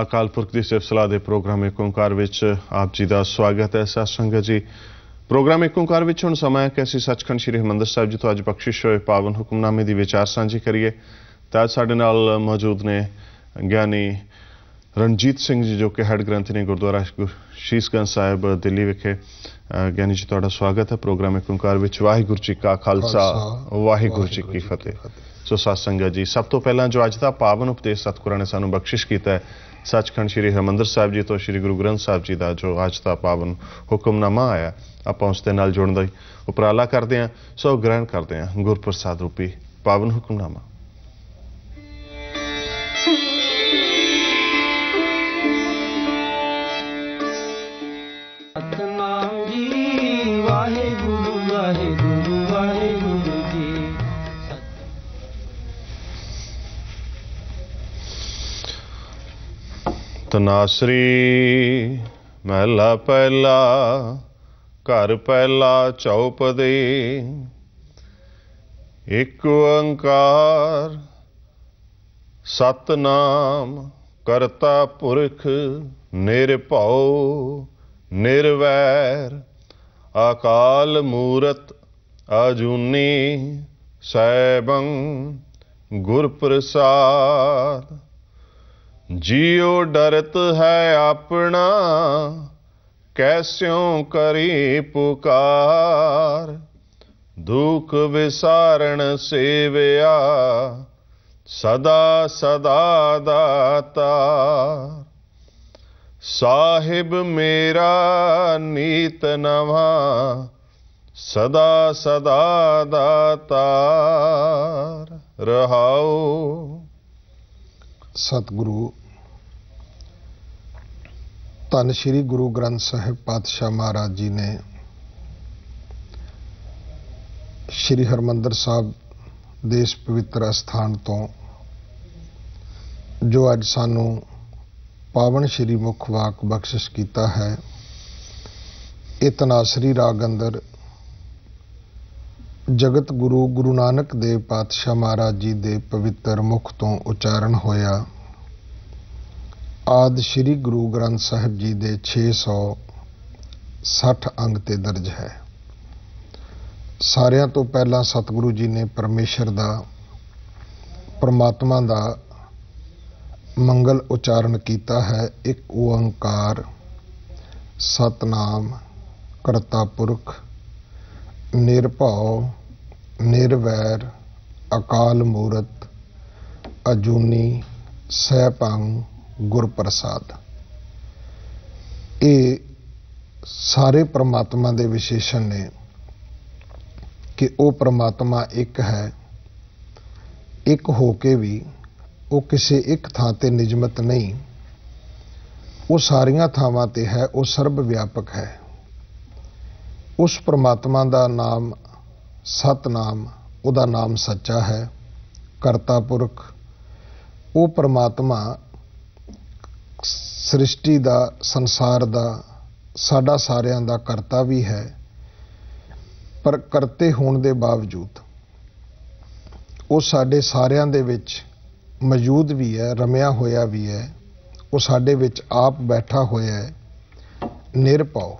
ਅਕਾਲ ਪੁਰਖ ਦੀ ਸਿਫਤਸਲਾ ਦੇ ਪ੍ਰੋਗਰਾਮ ਏਕੰਕਾਰ ਵਿੱਚ ਆਪ ਜੀ ਦਾ ਸਵਾਗਤ ਹੈ ਸਤ ਸੰਗਤ ਜੀ ਪ੍ਰੋਗਰਾਮ ਏਕੰਕਾਰ ਵਿੱਚ ਹੁਣ ਸਮਾਂ ਹੈ ਕਿ ਅਸੀਂ ਸੱਚਖੰਡ ਸ੍ਰੀ ਹਰਿਮੰਦਰ ਸਾਹਿਬ ਜੀ ਤੋਂ ਅੱਜ ਬਖਸ਼ਿਸ਼ ਹੋਏ ਪਾਵਨ ਹੁਕਮਨਾਮੇ ਦੀ ਵਿਚਾਰ ਸਾਂਝੀ ਕਰੀਏ ਤਾਂ ਸਾਡੇ ਨਾਲ ਮੌਜੂਦ ਨੇ ਗਿਆਨੀ ਰਣਜੀਤ ਸਿੰਘ ਜੀ ਜੋ ਕਿ ਹੈੱਡ ਗ੍ਰੰਥੀ ਨੇ ਗੁਰਦੁਆਰਾ ਸ਼ੀਸ਼ਗੰਜ ਸਾਹਿਬ ਦਿੱਲੀ ਵਿਖੇ ਗਿਆਨੀ ਜੀ ਤੁਹਾਡਾ ਸਵਾਗਤ ਹੈ ਪ੍ਰੋਗਰਾਮ ਏਕੰਕਾਰ ਵਿੱਚ ਵਾਹਿਗੁਰੂ ਜੀ ਕਾ ਖਾਲਸਾ ਵਾਹਿਗੁਰੂ ਜੀ ਕੀ ਫਤਿਹ ਸੋ ਸਾਧ ਸੰਗਤ ਜੀ ਸਭ ਤੋਂ ਪਹਿਲਾਂ ਜੋ ਅੱਜ ਦਾ ਪਾਵਨ ਉਪਦੇਸ਼ ਸਤਿਗੁਰਾਂ ਨੇ ਸਾਨੂੰ ਬਖਸ਼ਿਸ਼ ਕੀਤਾ ਹੈ ਸੱਚਖੰਡ ਸ੍ਰੀ ਹਰਮੰਦਰ ਸਾਹਿਬ ਜੀ ਤੋਂ ਸ੍ਰੀ ਗੁਰੂ ਗ੍ਰੰਥ ਸਾਹਿਬ ਜੀ ਦਾ ਜੋ ਅੱਜ ਦਾ ਪਾਵਨ ਹੁਕਮਨਾਮਾ ਆਇਆ ਆਪਾਂ ਉਸ ਦੇ ਨਾਲ ਜੁੜਨ ਦਾ ਉਪਰਾਲਾ ਕਰਦੇ ਹਾਂ ਸੋ ਗ੍ਰਹਿਣ ਕਰਦੇ ਹਾਂ ਗੁਰਪ੍ਰਸਾਦ ਰੂਪੀ ਪਾਵਨ ਹੁਕਮਨਾਮਾ ਸਤਨਾਸਰੀ ਮਹਿਲਾ ਪਹਿਲਾ ਘਰ ਪਹਿਲਾ ਚੌਪਦੀ ਇੱਕ ਓੰਕਾਰ ਸਤਨਾਮ ਕਰਤਾ ਪੁਰਖ ਨਿਰਭਉ ਨਿਰਵੈਰ ਅਕਾਲ ਮੂਰਤ ਅਜੂਨੀ ਸੈਭੰ ਗੁਰ ਪ੍ਰਸਾਦ ਜਿਉ ਡਰਤ ਹੈ ਆਪਣਾ ਕੈਸਿਉ ਕਰੀ ਪੁਕਾਰ ਦੁਖ ਵਿਸਾਰਣ ਸੇਵਿਆ ਸਦਾ ਸਦਾ ਦਾਤਾ ਸਾਹਿਬ ਮੇਰਾ ਨੀਤ ਨਵਾ ਸਦਾ ਸਦਾ ਦਾਤਾ ਰਹਾਉ ਸਤਿਗੁਰੂ ਧੰਨ ਸ਼੍ਰੀ ਗੁਰੂ ਗ੍ਰੰਥ ਸਾਹਿਬ ਪਾਤਸ਼ਾਹ ਮਹਾਰਾਜ ਜੀ ਨੇ ਸ਼੍ਰੀ ਹਰਮੰਦਰ ਸਾਹਿਬ ਦੇਸ਼ ਪਵਿੱਤਰ ਸਥਾਨ ਤੋਂ ਜੋ ਅੱਜ ਸਾਨੂੰ ਪਾਵਨ ਸ਼੍ਰੀ ਮੁਖ ਵਾਕ ਬਖਸ਼ਿਸ਼ ਕੀਤਾ ਹੈ ਇਹ ਤਨਾਸਰੀ ਰਾਗ ਅੰਦਰ ਜਗਤ ਗੁਰੂ ਗੁਰੂ ਨਾਨਕ ਦੇਵ ਪਾਤਸ਼ਾਹ ਮਹਾਰਾਜ ਜੀ ਦੇ ਪਵਿੱਤਰ ਮੁਖ ਤੋਂ ਉਚਾਰਨ ਹੋਇਆ ਆਦ ਸ੍ਰੀ ਗੁਰੂ ਗ੍ਰੰਥ ਸਾਹਿਬ ਜੀ ਦੇ 660 ਅੰਗ ਤੇ ਦਰਜ ਹੈ ਸਾਰਿਆਂ ਤੋਂ ਪਹਿਲਾਂ ਸਤਿਗੁਰੂ ਜੀ ਨੇ ਪਰਮੇਸ਼ਰ ਦਾ ਪਰਮਾਤਮਾ ਦਾ ਮੰਗਲ ਉਚਾਰਨ ਕੀਤਾ ਹੈ ਇੱਕ ਓੰਕਾਰ ਸਤਨਾਮ ਕਰਤਾ ਪੁਰਖ ਨਿਰਭਉ ਨਿਰਵੈਰ ਅਕਾਲ ਮੂਰਤ ਅਜੂਨੀ ਸੈਭੰ ਗੁਰਪ੍ਰਸਾਦ ਇਹ ਸਾਰੇ ਪ੍ਰਮਾਤਮਾ ਦੇ ਵਿਸ਼ੇਸ਼ਣ ਨੇ ਕਿ ਉਹ ਪ੍ਰਮਾਤਮਾ ਇੱਕ ਹੈ ਇੱਕ ਹੋ ਕੇ ਵੀ ਉਹ ਕਿਸੇ ਇੱਕ ਥਾਂ ਤੇ ਨਿਜਮਤ ਨਹੀਂ ਉਹ ਸਾਰੀਆਂ ਥਾਵਾਂ ਤੇ ਹੈ ਉਹ ਸਰਬ ਵਿਆਪਕ ਹੈ ਉਸ ਪ੍ਰਮਾਤਮਾ ਦਾ ਨਾਮ ਸਤਨਾਮ ਉਹਦਾ ਨਾਮ ਸੱਚਾ ਹੈ ਕਰਤਾ ਪੁਰਖ ਉਹ ਪ੍ਰਮਾਤਮਾ ਸ੍ਰਿਸ਼ਟੀ ਦਾ ਸੰਸਾਰ ਦਾ ਸਾਡਾ ਸਾਰਿਆਂ ਦਾ ਕਰਤਾ ਵੀ ਹੈ ਪਰ ਕਰਤੇ ਹੋਣ ਦੇ ਬਾਵਜੂਦ ਉਹ ਸਾਡੇ ਸਾਰਿਆਂ ਦੇ ਵਿੱਚ ਮੌਜੂਦ ਵੀ ਹੈ ਰਮਿਆ ਹੋਇਆ ਵੀ ਹੈ ਉਹ ਸਾਡੇ ਵਿੱਚ ਆਪ ਬੈਠਾ ਹੋਇਆ ਹੈ ਨਿਰਪਉ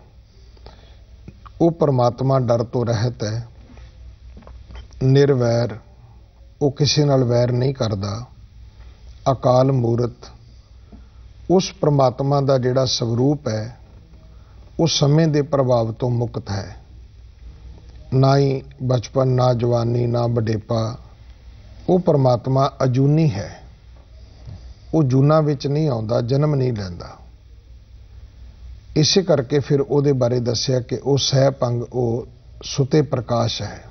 ਉਹ ਪਰਮਾਤਮਾ ਡਰ ਤੋਂ ਰਹਿਤ ਹੈ ਨਿਰਵੈਰ ਉਹ ਕਿਸੇ ਨਾਲ ਵੈਰ ਨਹੀਂ ਕਰਦਾ ਅਕਾਲ ਮੂਰਤ ਉਸ ਪ੍ਰਮਾਤਮਾ ਦਾ ਜਿਹੜਾ ਸਰੂਪ ਹੈ ਉਹ ਸਮੇਂ ਦੇ ਪ੍ਰਭਾਵ ਤੋਂ ਮੁਕਤ ਹੈ ਨਾ ਹੀ ਬਚਪਨ ਨਾ ਜਵਾਨੀ ਨਾ ਬਡੇਪਾ ਉਹ ਪ੍ਰਮਾਤਮਾ ਅਜੂਨੀ ਹੈ ਉਹ ਜੂਨਾ ਵਿੱਚ ਨਹੀਂ ਆਉਂਦਾ ਜਨਮ ਨਹੀਂ ਲੈਂਦਾ ਇਸੇ ਕਰਕੇ ਫਿਰ ਉਹਦੇ ਬਾਰੇ ਦੱਸਿਆ ਕਿ ਉਹ ਸਹਿਪੰਗ ਉਹ ਸੁਤੇ ਪ੍ਰਕਾਸ਼ ਹੈ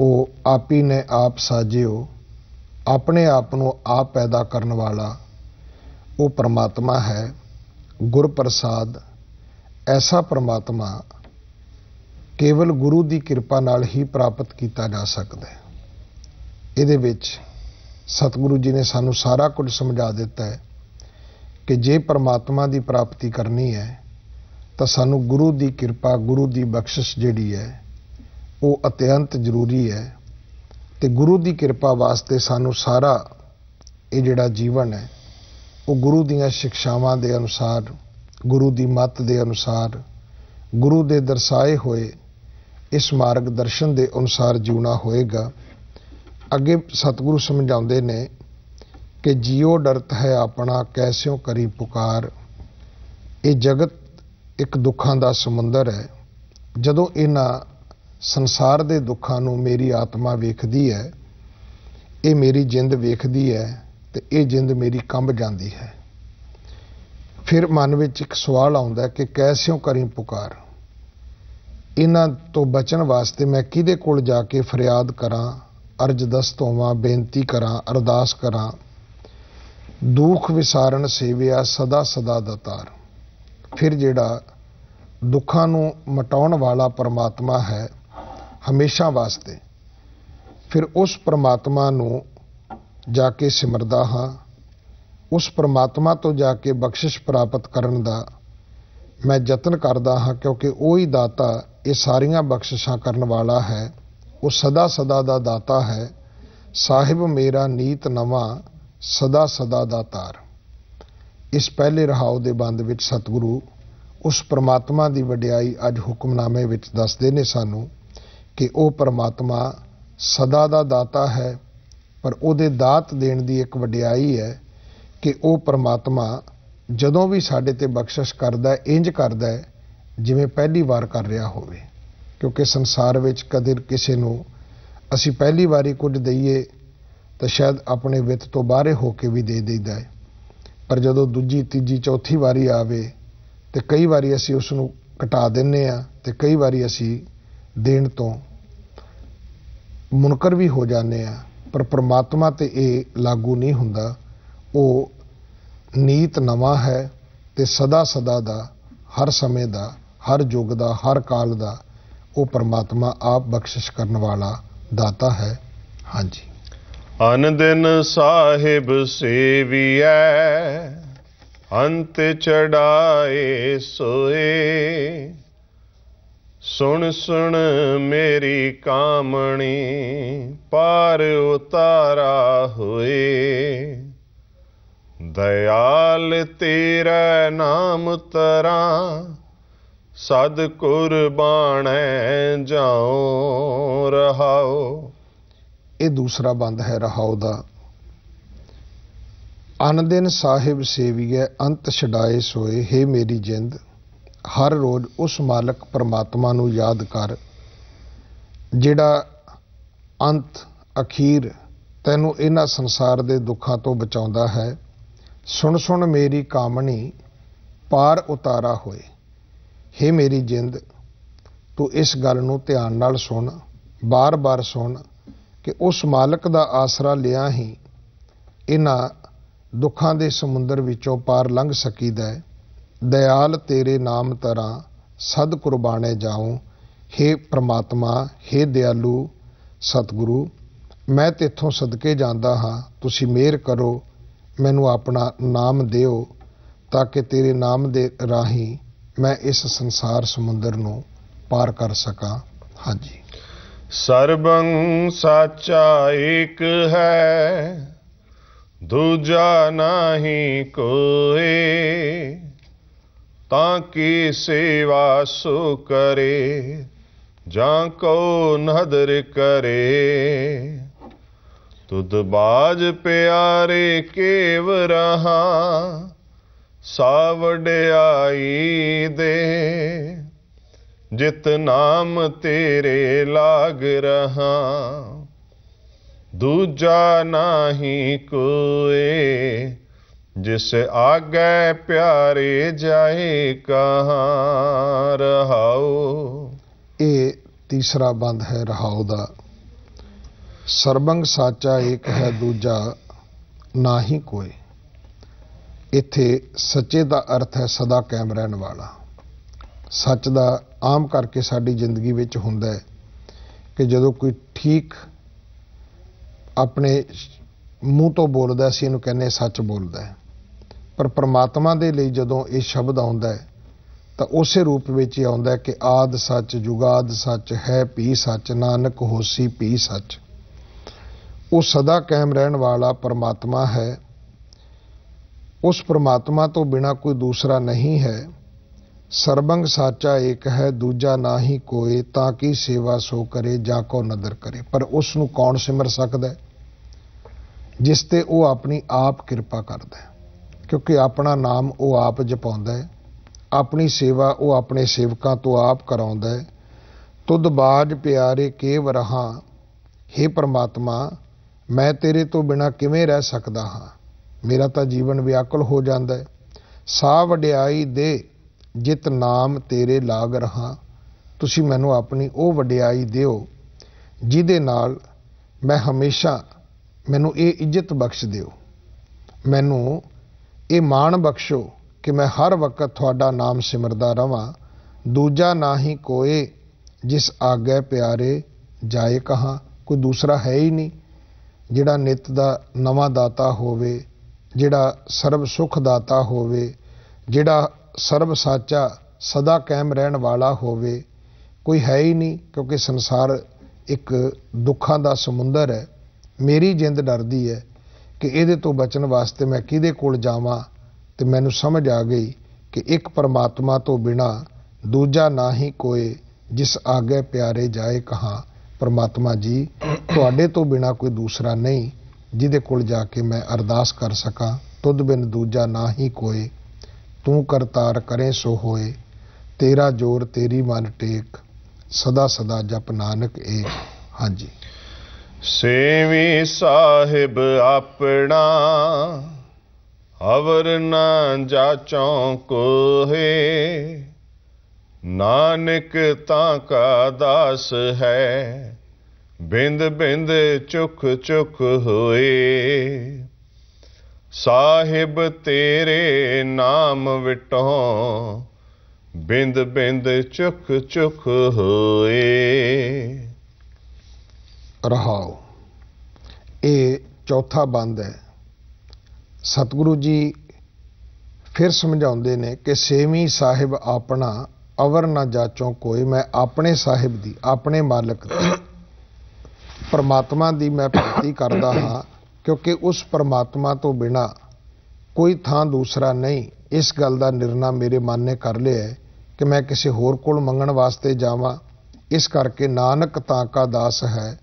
ਉਹ ਆਪੀ ਨੇ ਆਪ ਸਾਜਿਓ ਆਪਣੇ ਆਪ ਨੂੰ ਆਪ ਪੈਦਾ ਕਰਨ ਵਾਲਾ ਉਹ ਪਰਮਾਤਮਾ ਹੈ ਗੁਰ ਪ੍ਰਸਾਦ ਐਸਾ ਪਰਮਾਤਮਾ ਕੇਵਲ ਗੁਰੂ ਦੀ ਕਿਰਪਾ ਨਾਲ ਹੀ ਪ੍ਰਾਪਤ ਕੀਤਾ ਜਾ ਸਕਦਾ ਹੈ ਇਹਦੇ ਵਿੱਚ ਸਤਿਗੁਰੂ ਜੀ ਨੇ ਸਾਨੂੰ ਸਾਰਾ ਕੁਝ ਸਮਝਾ ਦਿੱਤਾ ਹੈ ਕਿ ਜੇ ਪਰਮਾਤਮਾ ਦੀ ਪ੍ਰਾਪਤੀ ਕਰਨੀ ਹੈ ਤਾਂ ਸਾਨੂੰ ਗੁਰੂ ਦੀ ਕਿਰਪਾ ਗੁਰੂ ਦੀ ਬਖਸ਼ਿਸ਼ ਜਿਹੜੀ ਹੈ ਉਹ ਅਤਿਅੰਤ ਜ਼ਰੂਰੀ ਹੈ ਤੇ ਗੁਰੂ ਦੀ ਕਿਰਪਾ ਵਾਸਤੇ ਸਾਨੂੰ ਸਾਰਾ ਇਹ ਜਿਹੜਾ ਜੀਵਨ ਹੈ ਉਹ ਗੁਰੂ ਦੀਆਂ ਸਿੱਖਿਆਵਾਂ ਦੇ ਅਨੁਸਾਰ ਗੁਰੂ ਦੀ ਮੱਤ ਦੇ ਅਨੁਸਾਰ ਗੁਰੂ ਦੇ ਦਰਸਾਏ ਹੋਏ ਇਸ ਮਾਰਗ ਦਰਸ਼ਨ ਦੇ ਅਨੁਸਾਰ ਜੀਉਣਾ ਹੋਏਗਾ ਅੱਗੇ ਸਤਿਗੁਰੂ ਸਮਝਾਉਂਦੇ ਨੇ ਕਿ ਜੀਉ ਡਰਤ ਹੈ ਆਪਣਾ ਕੈਸਿਓ ਕਰੀ ਪੁਕਾਰ ਇਹ ਜਗਤ ਇੱਕ ਦੁੱਖਾਂ ਦਾ ਸਮੁੰਦਰ ਹੈ ਜਦੋਂ ਇਹਨਾਂ ਸੰਸਾਰ ਦੇ ਦੁੱਖਾਂ ਨੂੰ ਮੇਰੀ ਆਤਮਾ ਵੇਖਦੀ ਹੈ ਇਹ ਮੇਰੀ ਜਿੰਦ ਵੇਖਦੀ ਹੈ ਤੇ ਇਹ ਜਿੰਦ ਮੇਰੀ ਕੰਬ ਜਾਂਦੀ ਹੈ ਫਿਰ ਮਨ ਵਿੱਚ ਇੱਕ ਸਵਾਲ ਆਉਂਦਾ ਕਿ ਕੈਸਿਓ ਕਰੀ ਪੁਕਾਰ ਇਹਨਾਂ ਤੋਂ ਬਚਣ ਵਾਸਤੇ ਮੈਂ ਕਿਹਦੇ ਕੋਲ ਜਾ ਕੇ ਫਰਿਆਦ ਕਰਾਂ ਅਰਜ ਦਸਤੋਵਾਂ ਬੇਨਤੀ ਕਰਾਂ ਅਰਦਾਸ ਕਰਾਂ ਦੁੱਖ ਵਿਸਾਰਨ ਸੇਵਿਆ ਸਦਾ ਸਦਾ ਦਤਾਰ ਫਿਰ ਜਿਹੜਾ ਦੁੱਖਾਂ ਨੂੰ ਮਟਾਉਣ ਵਾਲਾ ਪਰਮਾਤਮਾ ਹੈ ਹਮੇਸ਼ਾ ਵਾਸਤੇ ਫਿਰ ਉਸ ਪਰਮਾਤਮਾ ਨੂੰ ਜਾ ਕੇ ਸਿਮਰਦਾ ਹਾਂ ਉਸ ਪ੍ਰਮਾਤਮਾ ਤੋਂ ਜਾ ਕੇ ਬਖਸ਼ਿਸ਼ ਪ੍ਰਾਪਤ ਕਰਨ ਦਾ ਮੈਂ ਯਤਨ ਕਰਦਾ ਹਾਂ ਕਿਉਂਕਿ ਉਹ ਹੀ ਦਾਤਾ ਇਹ ਸਾਰੀਆਂ ਬਖਸ਼ਿਸ਼ਾਂ ਕਰਨ ਵਾਲਾ ਹੈ ਉਹ ਸਦਾ ਸਦਾ ਦਾ ਦਾਤਾ ਹੈ ਸਾਹਿਬ ਮੇਰਾ ਨੀਤ ਨਵਾ ਸਦਾ ਸਦਾ ਦਾ ਤਾਰ ਇਸ ਪਹਿਲੇ ਰਹਾਉ ਦੇ ਬੰਦ ਵਿੱਚ ਸਤਿਗੁਰੂ ਉਸ ਪ੍ਰਮਾਤਮਾ ਦੀ ਵਡਿਆਈ ਅੱਜ ਹੁਕਮਨਾਮੇ ਵਿੱਚ ਦੱਸਦੇ ਨੇ ਸਾਨੂੰ ਕਿ ਉਹ ਪ੍ਰਮਾਤਮਾ ਸਦਾ ਦਾ ਦਾਤਾ ਹੈ ਪਰ ਉਹਦੇ ਦਾਤ ਦੇਣ ਦੀ ਇੱਕ ਵਡਿਆਈ ਹੈ ਕਿ ਉਹ ਪਰਮਾਤਮਾ ਜਦੋਂ ਵੀ ਸਾਡੇ ਤੇ ਬਖਸ਼ਿਸ਼ ਕਰਦਾ ਇੰਜ ਕਰਦਾ ਜਿਵੇਂ ਪਹਿਲੀ ਵਾਰ ਕਰ ਰਿਹਾ ਹੋਵੇ ਕਿਉਂਕਿ ਸੰਸਾਰ ਵਿੱਚ ਕਦੇ ਕਿਸੇ ਨੂੰ ਅਸੀਂ ਪਹਿਲੀ ਵਾਰੀ ਕੁਝ ਦਈਏ ਤਾਂ ਸ਼ਾਇਦ ਆਪਣੇ ਵਿੱਤ ਤੋਂ ਬਾਹਰੇ ਹੋ ਕੇ ਵੀ ਦੇ ਦੇਈਦਾ ਹੈ ਪਰ ਜਦੋਂ ਦੂਜੀ ਤੀਜੀ ਚੌਥੀ ਵਾਰੀ ਆਵੇ ਤੇ ਕਈ ਵਾਰੀ ਅਸੀਂ ਉਸ ਨੂੰ ਘਟਾ ਦਿੰਨੇ ਆ ਤੇ ਕਈ ਵਾਰੀ ਅਸੀਂ ਦੇਣ ਤੋਂ ਮੁਨਕਰ ਵੀ ਹੋ ਜਾਂਦੇ ਆ ਪਰ ਪ੍ਰਮਾਤਮਾ ਤੇ ਇਹ ਲਾਗੂ ਨਹੀਂ ਹੁੰਦਾ ਉਹ ਨੀਤ ਨਵਾਂ ਹੈ ਤੇ ਸਦਾ ਸਦਾ ਦਾ ਹਰ ਸਮੇਂ ਦਾ ਹਰ ਯੁੱਗ ਦਾ ਹਰ ਕਾਲ ਦਾ ਉਹ ਪ੍ਰਮਾਤਮਾ ਆਪ ਬਖਸ਼ਿਸ਼ ਕਰਨ ਵਾਲਾ ਦਾਤਾ ਹੈ ਹਾਂਜੀ ਅਨੰਦਨ ਸਾਹਿਬ ਸੇਵੀਐ ਅੰਤ ਚੜਾਏ ਸੋਏ ਸੁਣ ਸੁਣ ਮੇਰੀ ਕਾਮਣੀ ਪਾਰ ਉਤਾਰਾ ਹੋਏ ਦਇਆਲ ਤੇਰਾ ਨਾਮ ਤਰਾ ਸਦ ਕੁਰਬਾਨੈ ਜਾਉ ਰਹਾਉ ਇਹ ਦੂਸਰਾ ਬੰਦ ਹੈ ਰਹਾਉ ਦਾ ਅਨੰਦਨ ਸਾਹਿਬ ਸੇਵੀਐ ਅੰਤ ਛਡਾਏ ਸੋਏ ਹੈ ਮੇਰੀ ਜਿੰਦ ਹਰ ਰੋਜ਼ ਉਸ ਮਾਲਕ ਪਰਮਾਤਮਾ ਨੂੰ ਯਾਦ ਕਰ ਜਿਹੜਾ ਅੰਤ ਅਖੀਰ ਤੈਨੂੰ ਇਹਨਾਂ ਸੰਸਾਰ ਦੇ ਦੁੱਖਾਂ ਤੋਂ ਬਚਾਉਂਦਾ ਹੈ ਸੁਣ ਸੁਣ ਮੇਰੀ ਕਾਮਣੀ ਪਾਰ ਉਤਾਰਾ ਹੋਏ हे ਮੇਰੀ ਜਿੰਦ ਤੂੰ ਇਸ ਗੱਲ ਨੂੰ ਧਿਆਨ ਨਾਲ ਸੁਣ ਬਾਰ-ਬਾਰ ਸੁਣ ਕਿ ਉਸ ਮਾਲਕ ਦਾ ਆਸਰਾ ਲਿਆ ਹੀ ਇਹਨਾਂ ਦੁੱਖਾਂ ਦੇ ਸਮੁੰਦਰ ਵਿੱਚੋਂ ਪਾਰ ਲੰਘ ਸਕੀਦਾ ਹੈ ਦਇਆਲ ਤੇਰੇ ਨਾਮ ਤਰਾ ਸਦ ਕੁਰਬਾਨੇ ਜਾਉ हे ਪ੍ਰਮਾਤਮਾ हे ਦਿਆਲੂ ਸਤਿਗੁਰੂ ਮੈਂ ਤੇਥੋਂ ਸਦਕੇ ਜਾਂਦਾ ਹਾਂ ਤੁਸੀਂ ਮਿਹਰ ਕਰੋ ਮੈਨੂੰ ਆਪਣਾ ਨਾਮ ਦਿਓ ਤਾਂ ਕਿ ਤੇਰੇ ਨਾਮ ਦੇ ਰਾਹੀ ਮੈਂ ਇਸ ਸੰਸਾਰ ਸਮੁੰਦਰ ਨੂੰ ਪਾਰ ਕਰ ਸਕਾਂ ਹਾਂਜੀ ਸਰਬੰ ਸਾਚਾ ਇੱਕ ਹੈ ਦੂਜਾ ਨਹੀਂ ਕੋਈ ਤਾਂ ਕੀ ਸੇਵਾ ਸੁ ਕਰੇ ਜਾਂ ਕੋ ਨਦਰ ਕਰੇ ਤੁਧ ਬਾਜ ਪਿਆਰੇ ਕੇਵ ਰਹਾ ਸਾਵੜਾਈ ਦੇ ਜਿਤ ਨਾਮ ਤੇਰੇ ਲਾਗ ਰਹਾ ਦੂਜਾ ਨਹੀਂ ਕੋਏ ਜਿਸ ਆਗੇ ਪਿਆਰੇ ਜਾਏ ਕਹਾਂ ਰਹਾਉ ਇਹ ਤੀਸਰਾ ਬੰਦ ਹੈ ਰਹਾਉ ਦਾ ਸਰਬੰਗ ਸਾਚਾ ਇੱਕ ਹੈ ਦੂਜਾ ਨਾ ਕੋਈ ਇੱਥੇ ਸੱਚੇ ਦਾ ਅਰਥ ਹੈ ਸਦਾ ਕਾਇਮ ਰਹਿਣ ਵਾਲਾ ਸੱਚ ਦਾ ਆਮ ਕਰਕੇ ਸਾਡੀ ਜ਼ਿੰਦਗੀ ਵਿੱਚ ਹੁੰਦਾ ਹੈ ਕਿ ਜਦੋਂ ਕੋਈ ਠੀਕ ਆਪਣੇ ਮੂੰਹ ਤੋਂ ਬੋਲਦਾ ਸੀ ਇਹਨੂੰ ਕਹਿੰਦੇ ਸੱਚ ਬੋਲਦਾ ਹੈ ਪਰ ਪਰਮਾਤਮਾ ਦੇ ਲਈ ਜਦੋਂ ਇਹ ਸ਼ਬਦ ਆਉਂਦਾ ਹੈ ਤਾਂ ਉਸੇ ਰੂਪ ਵਿੱਚ ਹੀ ਆਉਂਦਾ ਕਿ ਆਦ ਸੱਚ ਜੁਗਾਦ ਸੱਚ ਹੈ ਪੀ ਸੱਚ ਨਾਨਕ ਹੋਸੀ ਪੀ ਸੱਚ ਉਹ ਸਦਾ ਕਾਇਮ ਰਹਿਣ ਵਾਲਾ ਪਰਮਾਤਮਾ ਹੈ ਉਸ ਪਰਮਾਤਮਾ ਤੋਂ ਬਿਨਾ ਕੋਈ ਦੂਸਰਾ ਨਹੀਂ ਹੈ ਸਰਬੰਗ ਸਾਚਾ ਏਕ ਹੈ ਦੂਜਾ ਨਾਹੀ ਕੋਈ ਤਾਂ ਕੀ ਸੇਵਾ ਸੋ ਕਰੇ ਜਾਂ ਕੋ ਨਦਰ ਕਰੇ ਪਰ ਉਸ ਨੂੰ ਕੌਣ ਸਿਮਰ ਸਕਦਾ ਹੈ ਜਿਸ ਤੇ ਉਹ ਆਪਣੀ ਆਪ ਕਿਰਪਾ ਕਰਦਾ ਹੈ ਕਿਉਂਕਿ ਆਪਣਾ ਨਾਮ ਉਹ ਆਪ ਜਪਾਉਂਦਾ ਹੈ ਆਪਣੀ ਸੇਵਾ ਉਹ ਆਪਣੇ ਸੇਵਕਾਂ ਤੋਂ ਆਪ ਕਰਾਉਂਦਾ ਹੈ ਤੁਧ ਬਾਜ ਪਿਆਰੇ ਕੇਵ ਰਹਾ ਹੇ ਪ੍ਰਮਾਤਮਾ ਮੈਂ ਤੇਰੇ ਤੋਂ ਬਿਨਾ ਕਿਵੇਂ ਰਹਿ ਸਕਦਾ ਹਾਂ ਮੇਰਾ ਤਾਂ ਜੀਵਨ ਵਿਆਕਲ ਹੋ ਜਾਂਦਾ ਹੈ ਸਾ ਵਡਿਆਈ ਦੇ ਜਿਤ ਨਾਮ ਤੇਰੇ ਲਾਗ ਰਹਾ ਤੁਸੀਂ ਮੈਨੂੰ ਆਪਣੀ ਉਹ ਵਡਿਆਈ ਦਿਓ ਜਿਹਦੇ ਨਾਲ ਮੈਂ ਹਮੇਸ਼ਾ ਮੈਨੂੰ ਇਹ ਇੱਜ਼ਤ ਬਖਸ਼ ਦਿਓ ਮੈਨੂੰ ਇਹ ਮਾਣ ਬਖਸ਼ੋ ਕਿ ਮੈਂ ਹਰ ਵਕਤ ਤੁਹਾਡਾ ਨਾਮ ਸਿਮਰਦਾ ਰਵਾਂ ਦੂਜਾ ਨਾ ਹੀ ਕੋਏ ਜਿਸ ਆਗੇ ਪਿਆਰੇ ਜਾਏ ਕਹਾ ਕੋਈ ਦੂਸਰਾ ਹੈ ਹੀ ਨਹੀਂ ਜਿਹੜਾ ਨਿਤ ਦਾ ਨਵਾਂ ਦਾਤਾ ਹੋਵੇ ਜਿਹੜਾ ਸਰਬ ਸੁਖ ਦਾਤਾ ਹੋਵੇ ਜਿਹੜਾ ਸਰਬ ਸਾਚਾ ਸਦਾ ਕਾਇਮ ਰਹਿਣ ਵਾਲਾ ਹੋਵੇ ਕੋਈ ਹੈ ਹੀ ਨਹੀਂ ਕਿਉਂਕਿ ਸੰਸਾਰ ਇੱਕ ਦੁੱਖਾਂ ਦਾ ਸਮੁੰਦਰ ਹੈ ਮੇਰੀ ਜਿੰਦ ਡਰਦੀ ਹੈ ਕਿ ਇਹਦੇ ਤੋਂ ਬਚਣ ਵਾਸਤੇ ਮੈਂ ਕਿਹਦੇ ਕੋਲ ਜਾਵਾਂ ਤੇ ਮੈਨੂੰ ਸਮਝ ਆ ਗਈ ਕਿ ਇੱਕ ਪਰਮਾਤਮਾ ਤੋਂ ਬਿਨਾ ਦੂਜਾ ਨਾ ਹੀ ਕੋਏ ਜਿਸ ਆਗੇ ਪਿਆਰੇ ਜਾਏ ਕਹਾ ਪਰਮਾਤਮਾ ਜੀ ਤੁਹਾਡੇ ਤੋਂ ਬਿਨਾ ਕੋਈ ਦੂਸਰਾ ਨਹੀਂ ਜਿਹਦੇ ਕੋਲ ਜਾ ਕੇ ਮੈਂ ਅਰਦਾਸ ਕਰ ਸਕਾਂ ਤੁਧ ਬਿਨ ਦੂਜਾ ਨਾ ਹੀ ਕੋਏ ਤੂੰ ਕਰਤਾਰ ਕਰੇ ਸੋ ਹੋਏ ਤੇਰਾ ਜੋਰ ਤੇਰੀ ਮਨ ਟੇਕ ਸਦਾ ਸਦਾ ਜਪ ਨਾਨਕ ਏ ਹਾਂਜੀ ਸੇਵੀ ਸਾਹਿਬ ਆਪਣਾ ਹਵਰ ਨਾ ਜਾਚੋਂ ਕੋਹੇ ਨਾਨਕ ਤਾਂ ਕਾ ਦਾਸ ਹੈ ਬਿੰਦ ਬਿੰਦ ਚੁੱਕ ਚੁੱਕ ਹੋਏ ਸਾਹਿਬ ਤੇਰੇ ਨਾਮ ਵਿਟੋ ਬਿੰਦ ਬਿੰਦ ਚੁੱਕ ਚੁੱਕ ਹੋਏ ਰਹਾਉ ਇਹ ਚੌਥਾ ਬੰਦ ਹੈ ਸਤਿਗੁਰੂ ਜੀ ਫਿਰ ਸਮਝਾਉਂਦੇ ਨੇ ਕਿ ਸੇਵੀ ਸਾਹਿਬ ਆਪਣਾ ਅਵਰ ਨਾ ਜਾਚੋ ਕੋਈ ਮੈਂ ਆਪਣੇ ਸਾਹਿਬ ਦੀ ਆਪਣੇ ਮਾਲਕ ਦੀ ਪਰਮਾਤਮਾ ਦੀ ਮੈਂ ਭਗਤੀ ਕਰਦਾ ਹਾਂ ਕਿਉਂਕਿ ਉਸ ਪਰਮਾਤਮਾ ਤੋਂ ਬਿਨਾ ਕੋਈ ਥਾਂ ਦੂਸਰਾ ਨਹੀਂ ਇਸ ਗੱਲ ਦਾ ਨਿਰਣਾ ਮੇਰੇ ਮਨ ਨੇ ਕਰ ਲਿਆ ਹੈ ਕਿ ਮੈਂ ਕਿਸੇ ਹੋਰ ਕੋਲ ਮੰਗਣ ਵਾਸਤੇ ਜਾਵਾਂ ਇਸ ਕਰਕੇ ਨਾਨਕ ਤਾਂ ਕਾ ਦਾਸ ਹੈ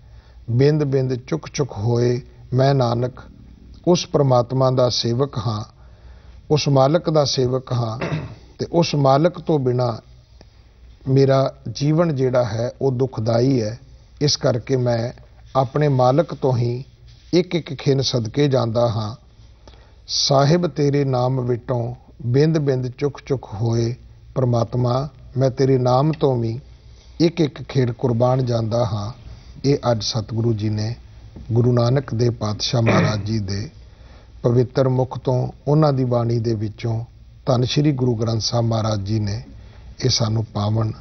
ਬਿੰਦ ਬਿੰਦ ਚੁੱਕ ਚੁੱਕ ਹੋਏ ਮੈਂ ਨਾਨਕ ਉਸ ਪ੍ਰਮਾਤਮਾ ਦਾ ਸੇਵਕ ਹਾਂ ਉਸ ਮਾਲਕ ਦਾ ਸੇਵਕ ਹਾਂ ਤੇ ਉਸ ਮਾਲਕ ਤੋਂ ਬਿਨਾ ਮੇਰਾ ਜੀਵਨ ਜਿਹੜਾ ਹੈ ਉਹ ਦੁਖਦਾਈ ਹੈ ਇਸ ਕਰਕੇ ਮੈਂ ਆਪਣੇ ਮਾਲਕ ਤੋਂ ਹੀ ਇੱਕ ਇੱਕ ਖਿੰਨ ਸਦਕੇ ਜਾਂਦਾ ਹਾਂ ਸਾਹਿਬ ਤੇਰੇ ਨਾਮ ਵਿਟੋਂ ਬਿੰਦ ਬਿੰਦ ਚੁੱਕ ਚੁੱਕ ਹੋਏ ਪ੍ਰਮਾਤਮਾ ਮੈਂ ਤੇਰੇ ਨਾਮ ਤੋਂ ਵੀ ਇੱਕ ਇੱਕ ਖੇੜ ਕੁਰਬਾਨ ਜਾਂਦਾ ਹਾਂ ਇਹ ਅੱਜ ਸਤਿਗੁਰੂ ਜੀ ਨੇ ਗੁਰੂ ਨਾਨਕ ਦੇ ਪਾਤਸ਼ਾਹ ਮਹਾਰਾਜ ਜੀ ਦੇ ਪਵਿੱਤਰ ਮੁਖ ਤੋਂ ਉਹਨਾਂ ਦੀ ਬਾਣੀ ਦੇ ਵਿੱਚੋਂ ਧੰਨ ਸ਼੍ਰੀ ਗੁਰੂ ਗ੍ਰੰਥ ਸਾਹਿਬ ਮਹਾਰਾਜ ਜੀ ਨੇ ਇਹ ਸਾਨੂੰ ਪਾਵਨ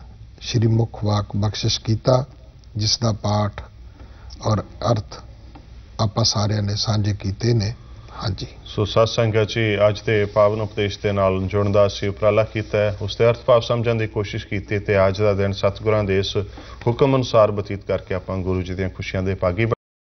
ਸ਼੍ਰੀ ਮੁਖ ਵਾਕ ਬਖਸ਼ਿਸ਼ ਕੀਤਾ ਜਿਸ ਦਾ ਪਾਠ ਔਰ ਅਰਥ ਆਪਾਂ ਸਾਰਿਆਂ ਨੇ ਸਾਂਝੇ ਕੀਤੇ ਨੇ ਹਾਂਜੀ ਸੋ ਸਤ ਸੰਗਤ ਜੀ ਅੱਜ ਦੇ ਪਾਵਨ ਉਪਦੇਸ਼ ਦੇ ਨਾਲ ਜੁੜਨ ਦਾ ਅਸੀਂ ਉਪਰਾਲਾ ਕੀਤਾ ਹੈ ਉਸ ਦੇ ਅਰਥ ਭਾਵ ਸਮਝਣ ਦੀ ਕੋਸ਼ਿਸ਼ ਕੀਤੀ ਤੇ ਅੱਜ ਦਾ ਦਿਨ ਸਤਿਗੁਰਾਂ ਦੇ ਇਸ ਹੁਕਮ ਅਨੁਸਾਰ ਬਤੀਤ ਕਰਕੇ ਆਪਾਂ ਗੁਰੂ ਜੀ ਦੀਆਂ ਖੁਸ਼ੀਆਂ ਦੇ ਭਾਗੀ